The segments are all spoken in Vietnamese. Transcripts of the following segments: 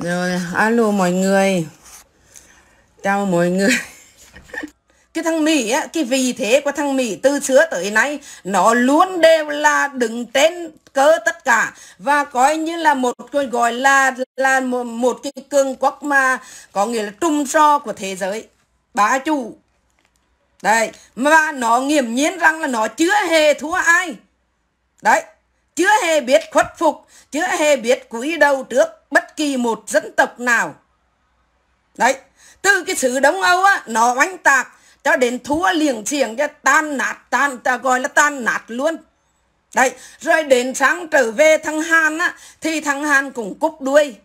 rồi alo mọi người chào mọi người cái thằng Mỹ á, cái vị thế của thằng Mỹ từ xưa tới nay nó luôn đều là đứng tên cơ tất cả và coi như là một cái gọi là là một, một cái cường quốc mà có nghĩa là trung so của thế giới bá chủ đấy mà nó nghiêm nhiên rằng là nó chưa hề thua ai đấy chưa hề biết khuất phục, chưa hề biết cúi đầu trước bất kỳ một dân tộc nào. Đấy, từ cái sự Đông Âu á, nó oanh tạc cho đến thua liền xiềng cho tan nát, tan, ta gọi là tan nát luôn. Đấy, rồi đến sáng trở về thằng Hàn á, thì thằng Hàn cũng cúc đuôi.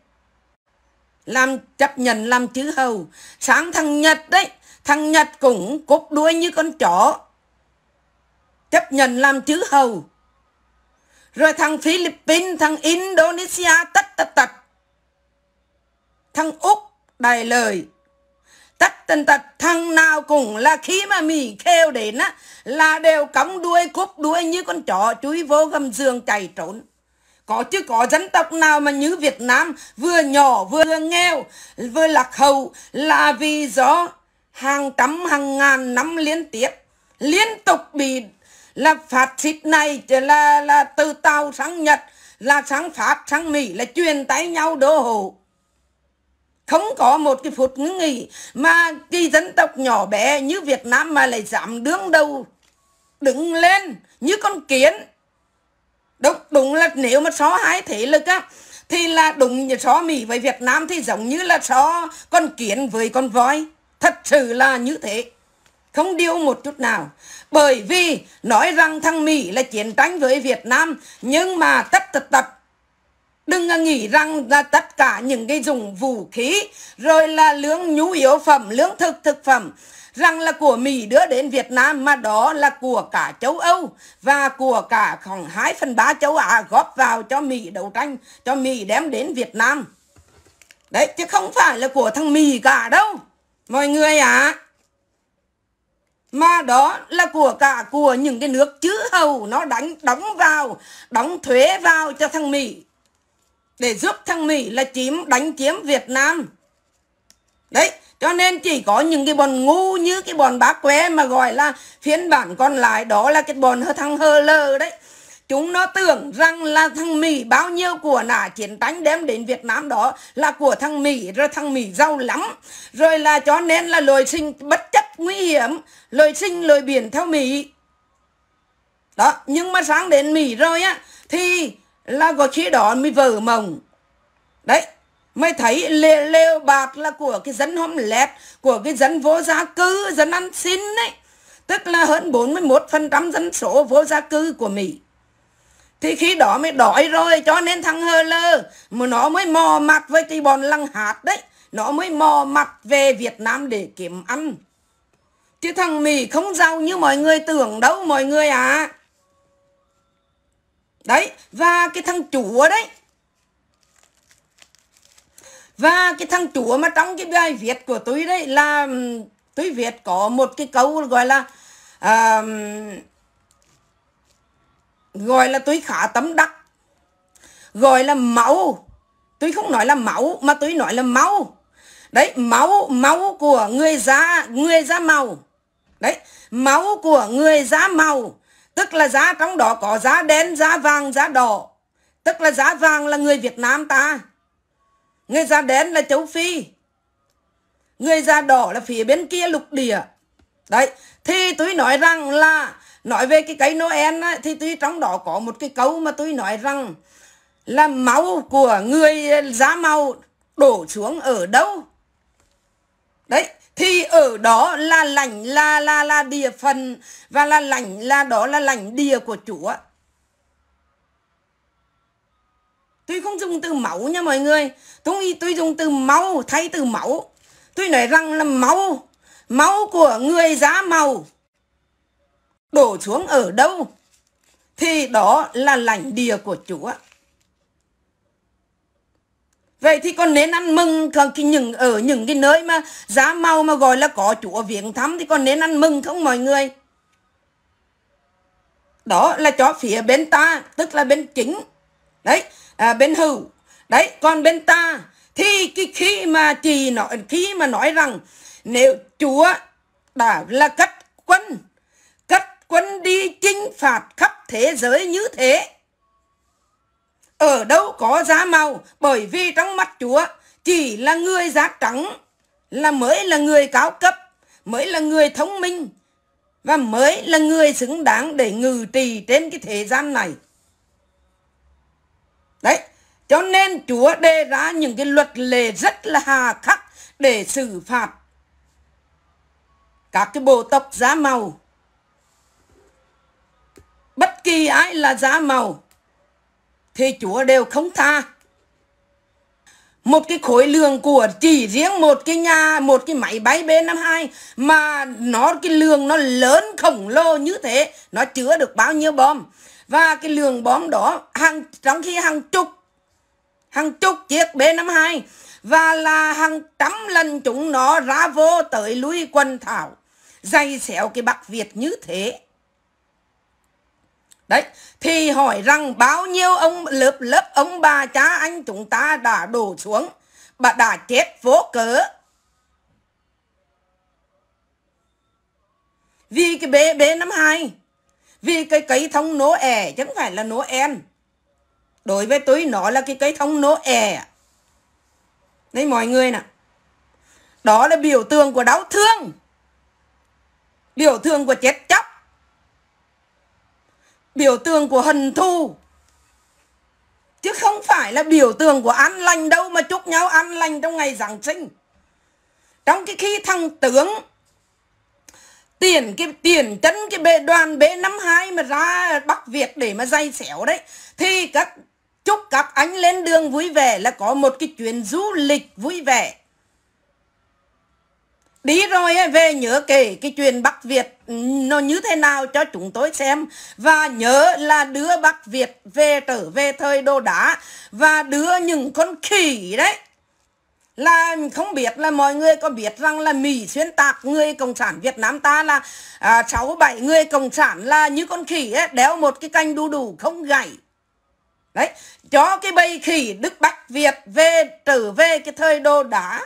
Làm chấp nhận làm chữ hầu. Sáng thằng Nhật đấy, thằng Nhật cũng cúc đuôi như con chó. Chấp nhận làm chữ hầu rồi thằng Philippines thằng Indonesia tất tất tật thằng Úc đầy lời tất tần tật thằng nào cũng là khi mà Mỹ kêu đến á là đều cắm đuôi cúp đuôi như con chó chui vô gầm giường chạy trốn có chứ có dân tộc nào mà như Việt Nam vừa nhỏ vừa nghèo vừa lạc hậu là vì do hàng trăm hàng ngàn năm liên tiếp liên tục bị là phát xít này là là từ tàu sang Nhật là sang Pháp sang Mỹ là truyền tay nhau đô hộ không có một cái phút nghỉ mà cái dân tộc nhỏ bé như Việt Nam mà lại dám đương đầu đứng lên như con kiến đúng đúng là nếu mà so hai thế lực á thì là đúng như so Mỹ với Việt Nam thì giống như là so con kiến với con voi thật sự là như thế không điêu một chút nào. Bởi vì nói rằng thằng Mỹ là chiến tranh với Việt Nam, nhưng mà tất tật tật Đừng nghĩ rằng là tất cả những cái dùng vũ khí, rồi là lương nhu yếu phẩm, lương thực thực phẩm, rằng là của Mỹ đưa đến Việt Nam mà đó là của cả châu Âu và của cả khoảng 2 phần 3 châu Á góp vào cho Mỹ đấu tranh, cho Mỹ đem đến Việt Nam. Đấy, chứ không phải là của thằng Mỹ cả đâu. Mọi người ạ. À, mà đó là của cả của những cái nước chữ hầu nó đánh đóng vào đóng thuế vào cho thằng mỹ để giúp thằng mỹ là chiếm đánh chiếm việt nam đấy cho nên chỉ có những cái bọn ngu như cái bọn bác quế mà gọi là phiên bản còn lại đó là cái bọn hơ thằng hơ lơ đấy Chúng nó tưởng rằng là thằng Mỹ bao nhiêu của nả chiến tranh đem đến Việt Nam đó là của thằng Mỹ, rồi thằng Mỹ giàu lắm. Rồi là cho nên là lời sinh bất chấp nguy hiểm, lời sinh lời biển theo Mỹ. Đó, nhưng mà sáng đến Mỹ rồi á, thì là có khi đó mới vờ mộng. Đấy, Mày thấy lê, lêu bạc là của cái dân hôm lẹt, của cái dân vô gia cư, dân ăn xin đấy. Tức là hơn 41% dân số vô gia cư của Mỹ thì khi đó mới đói rồi cho nên thằng hơ lơ mà nó mới mò mặt với cái bọn lăng hạt đấy nó mới mò mặt về Việt Nam để kiếm ăn chứ thằng Mỹ không giàu như mọi người tưởng đâu mọi người à đấy và cái thằng chúa đấy và cái thằng chúa mà trong cái bài viết của tôi đấy là tôi viết có một cái câu gọi là uh, gọi là tôi khá tấm đắc gọi là máu tôi không nói là máu mà tôi nói là máu đấy máu máu của người da người da màu đấy máu của người da màu tức là giá trong đó có giá đen giá vàng giá đỏ tức là giá vàng là người việt nam ta người da đen là châu phi người da đỏ là phía bên kia lục địa đấy thì tôi nói rằng là nói về cái cây Noel á, thì tôi trong đó có một cái câu mà tôi nói rằng là máu của người giá màu đổ xuống ở đâu đấy thì ở đó là lành là là là địa phần và là lành là đó là lành địa của Chúa Tôi không dùng từ máu nha mọi người Tôi, tôi dùng từ máu thay từ máu Tôi nói rằng là máu Máu của người giá màu đổ xuống ở đâu thì đó là lãnh địa của Chúa. Vậy thì con nên ăn mừng khi những ở những cái nơi mà giá mau mà gọi là có Chúa viếng thăm thì con nên ăn mừng không mọi người? Đó là cho phía bên ta, tức là bên chính. Đấy, à, bên hữu. Đấy, còn bên ta thì cái khi mà chị nói khi mà nói rằng nếu Chúa đã là cách quân đi chinh phạt khắp thế giới như thế. Ở đâu có da màu, bởi vì trong mắt Chúa, chỉ là người da trắng, là mới là người cao cấp, mới là người thông minh, và mới là người xứng đáng để ngự trị trên cái thế gian này. Đấy, cho nên Chúa đề ra những cái luật lệ rất là hà khắc để xử phạt các cái bộ tộc giá màu bất kỳ ai là giá màu thì Chúa đều không tha một cái khối lượng của chỉ riêng một cái nhà một cái máy bay B52 mà nó cái lượng nó lớn khổng lồ như thế nó chứa được bao nhiêu bom và cái lượng bom đó hàng trong khi hàng chục hàng chục chiếc B52 và là hàng trăm lần chúng nó ra vô tới lui quần thảo dày xéo cái Bắc Việt như thế Đấy, thì hỏi rằng bao nhiêu ông lớp lớp ông bà cha anh chúng ta đã đổ xuống Bà đã chết vô cớ Vì cái bê bê năm hai Vì cái cây thông nổ ẻ chẳng phải là nổ en Đối với tôi nó là cái cây thông nổ ẻ Đấy mọi người nè Đó là biểu tượng của đau thương Biểu tượng của chết chóc biểu tượng của hận thù chứ không phải là biểu tượng của an lành đâu mà chúc nhau an lành trong ngày giáng sinh trong cái khi thằng tướng tiền cái tiền chân cái bệ đoàn bệ năm hai mà ra bắc việt để mà dây xẻo đấy thì các chúc các anh lên đường vui vẻ là có một cái chuyến du lịch vui vẻ đi rồi ấy, về nhớ kể cái chuyện Bắc Việt ừ, nó như thế nào cho chúng tôi xem và nhớ là đưa Bắc Việt về trở về thời đồ đá và đưa những con khỉ đấy là không biết là mọi người có biết rằng là Mỹ xuyên tạc người Cộng sản Việt Nam ta là à, bảy người Cộng sản là như con khỉ ấy, đéo một cái canh đu đủ không gãy đấy cho cái bầy khỉ Đức Bắc Việt về trở về cái thời đồ đá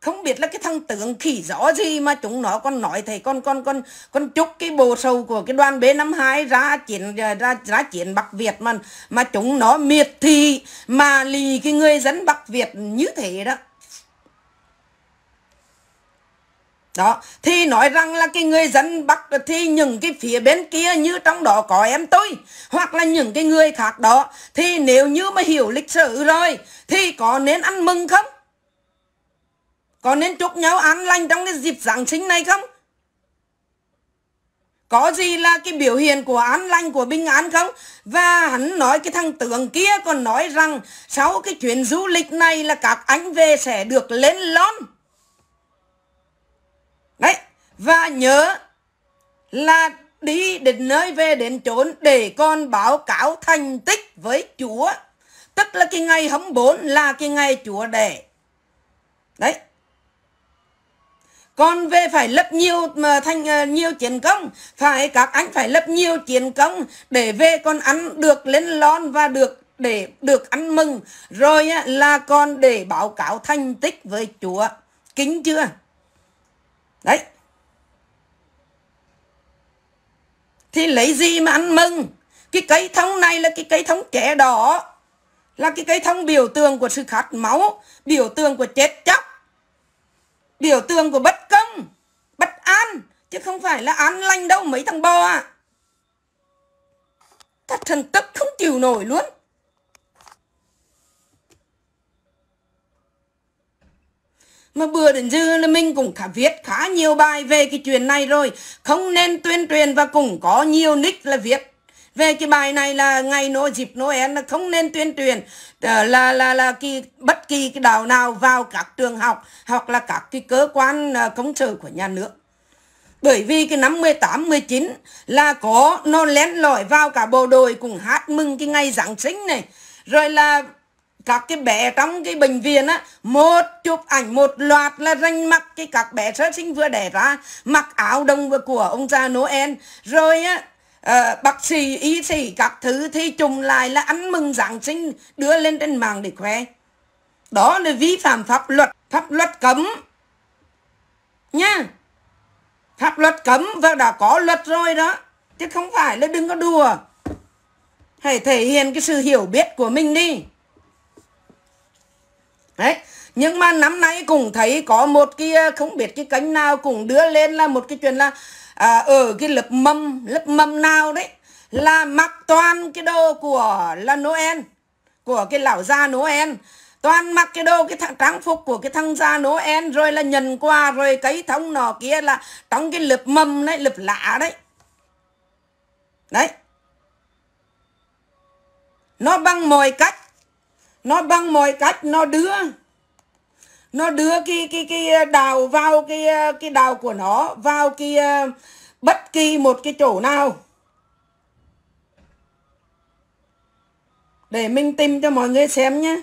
không biết là cái thằng tướng khỉ rõ gì mà chúng nó còn nói thầy con con con con chúc cái bồ sầu của cái đoàn B52 ra chiến ra ra chiến Bắc Việt mà mà chúng nó miệt thị mà lì cái người dân Bắc Việt như thế đó. Đó, thì nói rằng là cái người dân Bắc thì những cái phía bên kia như trong đó có em tôi hoặc là những cái người khác đó thì nếu như mà hiểu lịch sử rồi thì có nên ăn mừng không? Có nên chúc nhau an lành trong cái dịp Giáng sinh này không? Có gì là cái biểu hiện của an lành của bình an không? Và hắn nói cái thằng tướng kia còn nói rằng sau cái chuyến du lịch này là các anh về sẽ được lên lon. Đấy, và nhớ là đi đến nơi về đến chốn để con báo cáo thành tích với Chúa. Tức là cái ngày hấm bốn là cái ngày Chúa đẻ. Đấy, còn về phải lập nhiều mà ờ, thành ờ, nhiều chiến công phải các anh phải lập nhiều chiến công để về con ăn được lên lon và được để được ăn mừng rồi là con để báo cáo thành tích với chúa kính chưa đấy thì lấy gì mà ăn mừng cái cây thông này là cái cây thông trẻ đỏ là cái cây thông biểu tượng của sự khát máu biểu tượng của chết chóc biểu tượng của bất công bất an chứ không phải là an lành đâu mấy thằng bò ạ à. thật thần tức không chịu nổi luôn Mà bữa đến giờ là mình cũng khá viết khá nhiều bài về cái chuyện này rồi. Không nên tuyên truyền và cũng có nhiều nick là viết về cái bài này là ngày nô dịp Noel là không nên tuyên truyền là ờ, là là, là kỳ, bất kỳ cái đạo nào vào các trường học hoặc là các cái cơ quan ờ, công sở của nhà nước bởi vì cái năm 18 19 là có nó lén lỏi vào cả bộ đội cùng hát mừng cái ngày Giáng sinh này rồi là các cái bé trong cái bệnh viện á một chụp ảnh một loạt là ranh mặc cái các bé sơ sinh vừa đẻ ra mặc áo đồng của ông già Noel rồi á à, bác sĩ, y sĩ các thứ thì trùng lại là ăn mừng Giáng sinh đưa lên trên mạng để khoe. Đó là vi phạm pháp luật, pháp luật cấm. Nha. Pháp luật cấm và đã có luật rồi đó. Chứ không phải là đừng có đùa. Hãy thể hiện cái sự hiểu biết của mình đi. Đấy. Nhưng mà năm nay cũng thấy có một cái không biết cái kênh nào cũng đưa lên là một cái chuyện là à, ở ừ, cái lớp mâm lớp mâm nào đấy là mặc toàn cái đồ của là Noel của cái lão già Noel toàn mặc cái đồ cái thằng trang phục của cái thằng già Noel rồi là nhận quà rồi cấy thông nọ kia là trong cái lớp mầm đấy lớp lạ đấy đấy nó bằng mọi cách nó bằng mọi cách nó đưa nó đưa cái cái cái ờ, đào vào cái ờ, cái đào của nó vào cái ờ, bất kỳ một cái chỗ nào để mình tìm cho mọi người xem nhé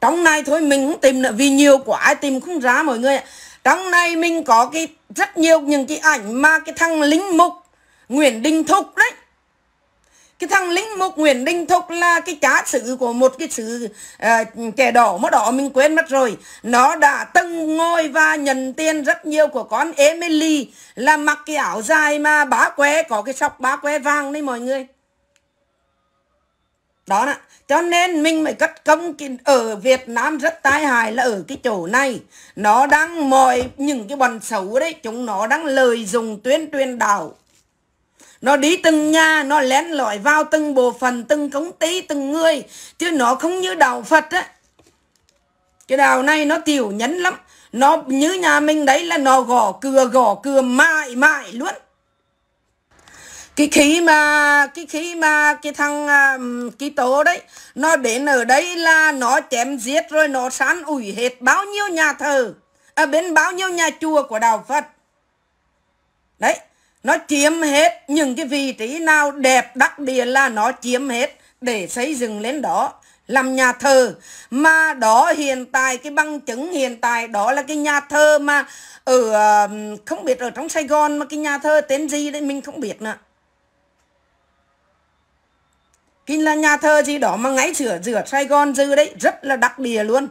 trong này thôi mình không tìm nữa vì nhiều quá ai tìm không ra mọi người ạ trong này mình có cái rất nhiều những cái ảnh mà cái thằng lính mục Nguyễn Đình Thục đấy cái thằng linh mục nguyễn đình thục là cái chá sử của một cái sự uh, trẻ đỏ mà đỏ mình quên mất rồi nó đã từng ngồi và nhận tiền rất nhiều của con emily là mặc cái áo dài mà bá que có cái sọc bá que vàng đấy mọi người đó là cho nên mình mới cất công ở Việt Nam rất tai hại là ở cái chỗ này nó đang mời những cái bọn xấu đấy chúng nó đang lợi dụng tuyên truyền đạo nó đi từng nhà, nó lén lỏi vào từng bộ phận, từng công ty, từng người. Chứ nó không như đạo Phật á. Cái đạo này nó tiểu nhấn lắm. Nó như nhà mình đấy là nó gõ cửa, gõ cửa mãi mãi luôn. Cái khí mà, cái khí mà cái thằng, à, cái tổ đấy, nó đến ở đây là nó chém giết rồi nó sán ủi hết bao nhiêu nhà thờ. À, bên bao nhiêu nhà chùa của đạo Phật. Đấy, nó chiếm hết những cái vị trí nào đẹp đắc địa là nó chiếm hết để xây dựng lên đó làm nhà thờ mà đó hiện tại cái bằng chứng hiện tại đó là cái nhà thờ mà ở không biết ở trong Sài Gòn mà cái nhà thờ tên gì đấy mình không biết nữa cái là nhà thờ gì đó mà ngay sửa giữa Sài Gòn dư đấy rất là đặc địa luôn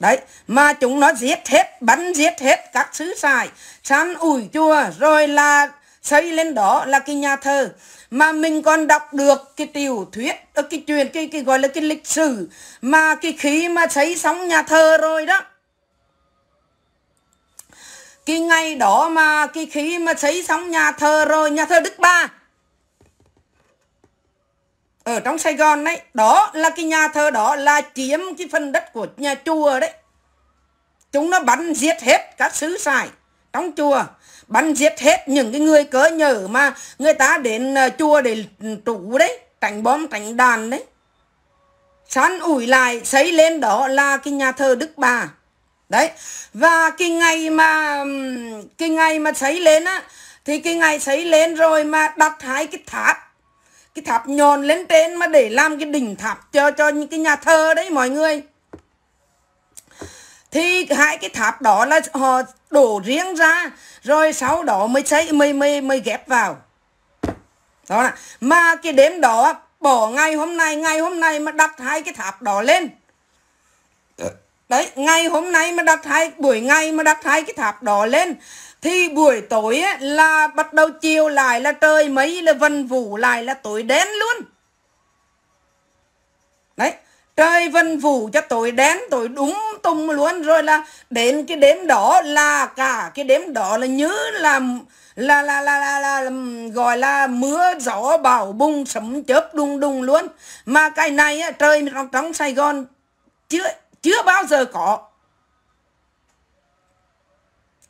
Đấy, mà chúng nó giết hết, bắn giết hết các xứ xài, săn ủi chùa, rồi là xây lên đó là cái nhà thờ. Mà mình còn đọc được cái tiểu thuyết, ờ, cái truyền, cái, cái gọi là cái lịch sử, mà cái khí mà xây sóng nhà thờ rồi đó. Cái ngày đó mà cái khí mà xây sóng nhà thờ rồi, nhà thờ Đức ba ở trong Sài Gòn đấy đó là cái nhà thờ đó là chiếm cái phần đất của nhà chùa đấy chúng nó bắn giết hết các sứ sài trong chùa bắn giết hết những cái người cớ nhở mà người ta đến ờ, chùa để trụ đấy tránh bom tránh đàn đấy san ủi lại xây lên đó là cái nhà thờ đức bà đấy và cái ngày mà cái ngày mà xây lên á thì cái ngày xây lên rồi mà đặt hai cái tháp cái tháp nhọn lên trên mà để làm cái đỉnh tháp cho cho những cái nhà thờ đấy mọi người thì hai cái tháp đó là họ đổ riêng ra rồi sau đó mới xây mới mới mới ghép vào đó là mà cái đêm đó bỏ ngày hôm nay ngày hôm nay mà đặt hai cái tháp đó lên ờ. đấy ngày hôm nay mà đặt hai buổi ngày mà đặt hai cái tháp đó lên thì buổi tối ấy, là bắt đầu chiều lại là trời mấy là vân vũ lại là tối đen luôn đấy trời vân vũ cho tối đen tối đúng tung luôn rồi là đến cái đêm đó là cả cái đêm đó là như là là là là, là, là, là gọi là mưa gió bão bùng sấm chớp đùng đùng luôn mà cái này á, trời trong, trong Sài Gòn chưa chưa bao giờ có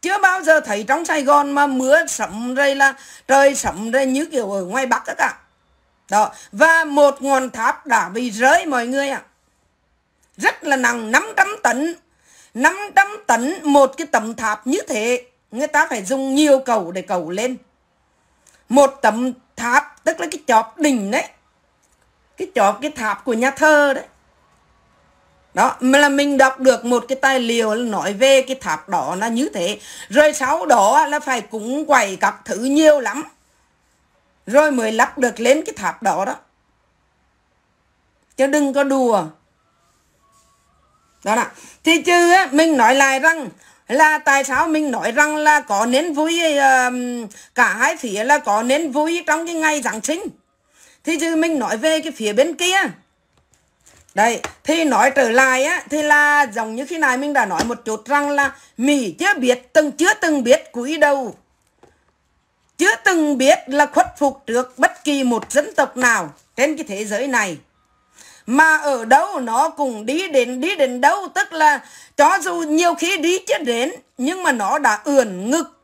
chưa bao giờ thấy trong Sài Gòn mà mưa sấm rồi là trời sấm rồi như kiểu ở ngoài Bắc các ạ. Đó, và một ngọn tháp đã bị rơi mọi người ạ. Rất là nặng 500 tấn. 500 tấn một cái tấm tháp như thế, người ta phải dùng nhiều cầu để cầu lên. Một tấm tháp tức là cái chóp đỉnh đấy. Cái chóp cái tháp của nhà thơ đấy đó là mình đọc được một cái tài liệu nói về cái tháp đó là như thế rồi sau đó là phải cúng quẩy các thứ nhiều lắm rồi mới lắp được lên cái tháp đó đó chứ đừng có đùa đó là thì chứ á, mình nói lại rằng là tại sao mình nói rằng là có nến vui cả hai phía là có nến vui trong cái ngày giáng sinh thì chứ mình nói về cái phía bên kia Đấy, thì nói trở lại á, thì là giống như khi này mình đã nói một chút rằng là Mỹ chưa biết, từng chưa từng biết cúi đầu. Chưa từng biết là khuất phục trước bất kỳ một dân tộc nào trên cái thế giới này. Mà ở đâu nó cũng đi đến, đi đến đâu, tức là cho dù nhiều khi đi chưa đến, nhưng mà nó đã ưỡn ngực,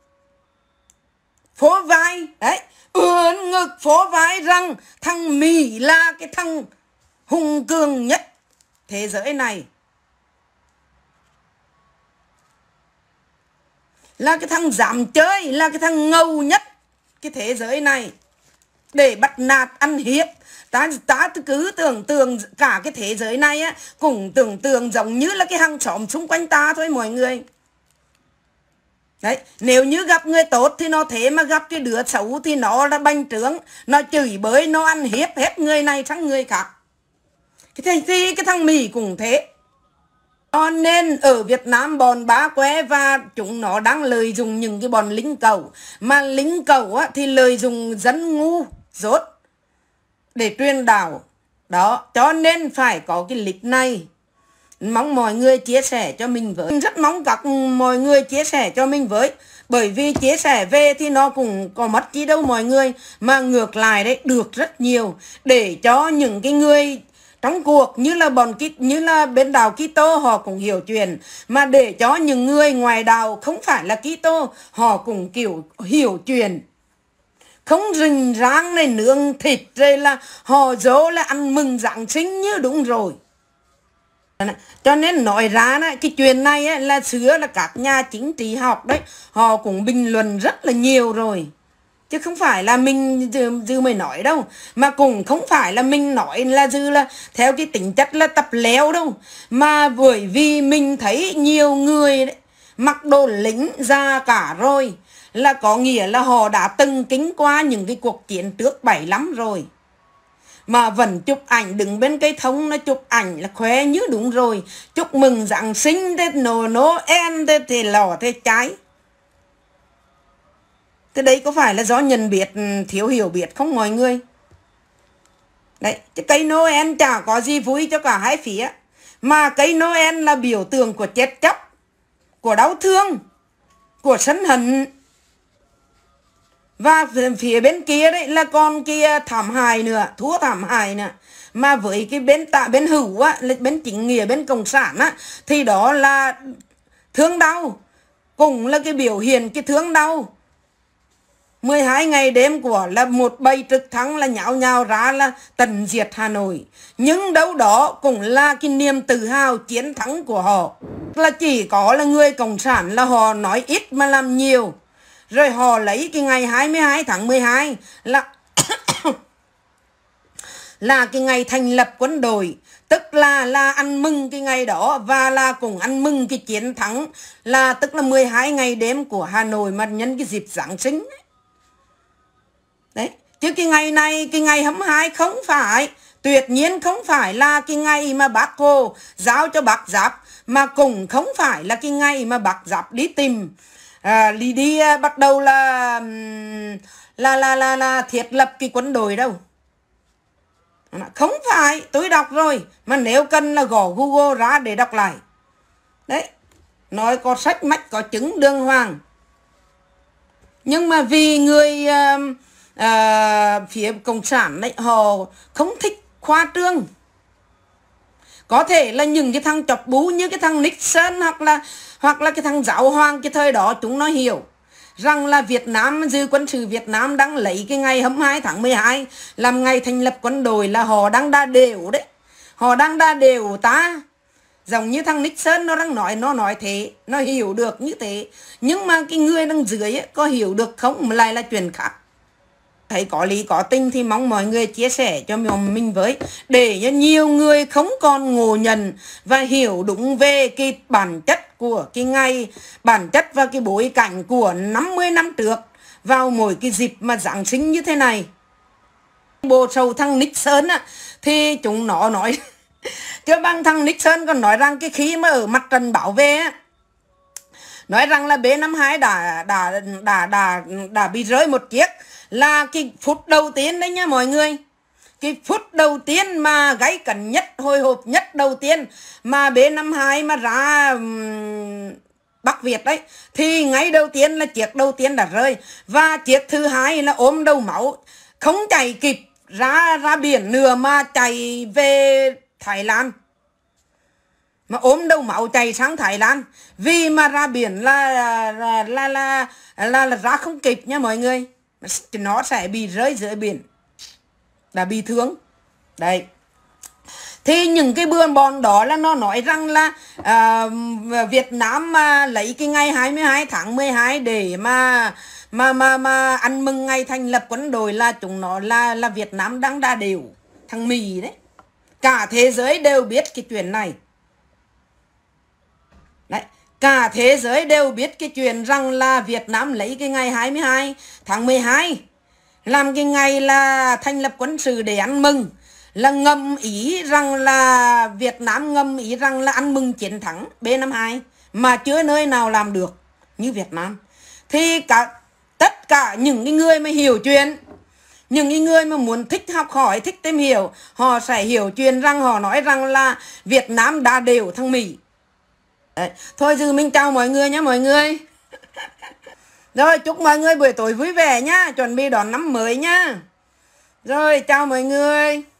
phố vai, đấy, ưỡn ngực phố vai rằng thằng Mỹ là cái thằng hung cường nhất thế giới này là cái thằng giảm chơi là cái thằng ngầu nhất cái thế giới này để bắt nạt ăn hiếp ta ta cứ tưởng tượng cả cái thế giới này á cũng tưởng tượng giống như là cái hàng xóm xung quanh ta thôi mọi người Đấy, nếu như gặp người tốt thì nó thế mà gặp cái đứa xấu thì nó là banh trướng, nó chửi bới, nó ăn hiếp hết người này sang người khác cái thằng gì cái thằng mỹ cũng thế cho nên ở Việt Nam bọn bá qué và chúng nó đang lợi dụng những cái bọn lính cầu. Mà lính cầu á, thì lợi dụng dân ngu, dốt để truyền đạo. Đó, cho nên phải có cái lịch này. Mong mọi người chia sẻ cho mình với. Rất mong các mọi người chia sẻ cho mình với. Bởi vì chia sẻ về thì nó cũng có mất chi đâu mọi người. Mà ngược lại đấy, được rất nhiều. Để cho những cái người trong cuộc như là bọn như là bên đạo Kitô họ cũng hiểu chuyện mà để cho những người ngoài đạo không phải là Kitô họ cũng kiểu hiểu chuyện không rình rang này nướng thịt rồi là họ dỗ là ăn mừng giáng sinh như đúng rồi cho nên nói ra đó, cái chuyện này là xưa là các nhà chính trị học đấy họ cũng bình luận rất là nhiều rồi chứ không phải là mình dư, dư mới nói đâu mà cũng không phải là mình nói là dư là theo cái tính chất là tập léo đâu mà bởi vì mình thấy nhiều người đấy, mặc đồ lính ra cả rồi là có nghĩa là họ đã từng kính qua những cái cuộc chiến trước lắm rồi mà vẫn chụp ảnh đứng bên cây thông nó chụp ảnh là khoe như đúng rồi chúc mừng giáng sinh thế nổ nô em thế thì lò thế trái Thế đấy có phải là do nhận biết ừ, thiếu hiểu biết không mọi người? Đấy, chứ cây Noel chả có gì vui cho cả hai phía. Mà cây Noel là biểu tượng của chết chóc, của đau thương, của sân hận. Và phía bên kia đấy là con kia thảm hại nữa, thua thảm hại nữa. Mà với cái bên tạ bên hữu á, là bên chính nghĩa, bên cộng sản á, thì đó là thương đau. Cũng là cái biểu hiện cái thương đau 12 ngày đêm của là một bầy trực thắng là nhạo nhào ra là tận diệt Hà Nội. Nhưng đâu đó cũng là cái niềm tự hào chiến thắng của họ. Là chỉ có là người Cộng sản là họ nói ít mà làm nhiều. Rồi họ lấy cái ngày 22 tháng 12 là là cái ngày thành lập quân đội tức là là ăn mừng cái ngày đó và là cùng ăn mừng cái chiến thắng là tức là 12 ngày đêm của Hà Nội mà nhân cái dịp Giáng sinh ấy đấy chứ cái ngày này cái ngày hai không phải tuyệt nhiên không phải là cái ngày mà bác hồ giao cho bác giáp mà cũng không phải là cái ngày mà bác giáp đi tìm à, đi đi à, bắt đầu là là là là là thiết lập cái quân đội đâu à, không phải tôi đọc rồi mà nếu cần là gõ google ra để đọc lại đấy nói có sách mách có chứng đương hoàng nhưng mà vì người uh, Ờ, phía cộng sản đấy họ không thích khoa trương có thể là những cái thằng chọc bú như cái thằng Nixon hoặc là hoặc là cái thằng giáo hoàng cái thời đó chúng nó hiểu rằng là Việt Nam dư quân sự Việt Nam đang lấy cái ngày hôm 22 tháng 12 làm ngày thành lập quân đội là họ đang đa đều đấy họ đang đa đều ta giống như thằng Nixon nó đang nói nó nói thế nó hiểu được như thế nhưng mà cái người đang dưới ấy, có hiểu được không lại là chuyện khác thấy có lý có tình thì mong mọi người chia sẻ cho mình, mình với để cho nhiều người không còn ngộ nhận và hiểu đúng về cái bản chất của cái ngày bản chất và cái bối cảnh của 50 năm trước vào mỗi cái dịp mà Giáng sinh như thế này bộ sầu thằng Nixon á thì chúng nó nói chứ bằng thằng Nixon còn nói rằng cái khí mà ở mặt trần bảo vệ á nói rằng là B52 đã đã đã đã đã bị rơi một chiếc là cái phút đầu tiên đấy nha mọi người cái phút đầu tiên mà gáy cẩn nhất hồi hộp nhất đầu tiên mà B52 mà ra Bắc Việt đấy thì ngay đầu tiên là chiếc đầu tiên đã rơi và chiếc thứ hai là ôm đầu máu không chạy kịp ra ra biển nữa mà chạy về Thái Lan mà ốm đầu máu chạy sang Thái Lan vì mà ra biển là là là là, là, là, là ra không kịp nha mọi người nó sẽ bị rơi dưới biển là bị thương đấy thì những cái bươn bòn đó là nó nói rằng là à, Việt Nam mà lấy cái ngày 22 tháng 12 để mà mà mà mà ăn mừng ngày thành lập quân đội là chúng nó là là Việt Nam đang đa đều thằng mì đấy cả thế giới đều biết cái chuyện này đấy Cả thế giới đều biết cái chuyện rằng là Việt Nam lấy cái ngày 22 tháng 12 làm cái ngày là thành lập quân sự để ăn mừng là ngầm ý rằng là Việt Nam ngầm ý rằng là ăn mừng chiến thắng B52 mà chưa nơi nào làm được như Việt Nam thì cả tất cả những cái người mà hiểu chuyện những cái người mà muốn thích học hỏi thích tìm hiểu họ sẽ hiểu chuyện rằng họ nói rằng là Việt Nam đã đều thằng Mỹ Đấy. Thôi giờ mình chào mọi người nhé mọi người Rồi chúc mọi người buổi tối vui vẻ nha Chuẩn bị đón năm mới nha Rồi chào mọi người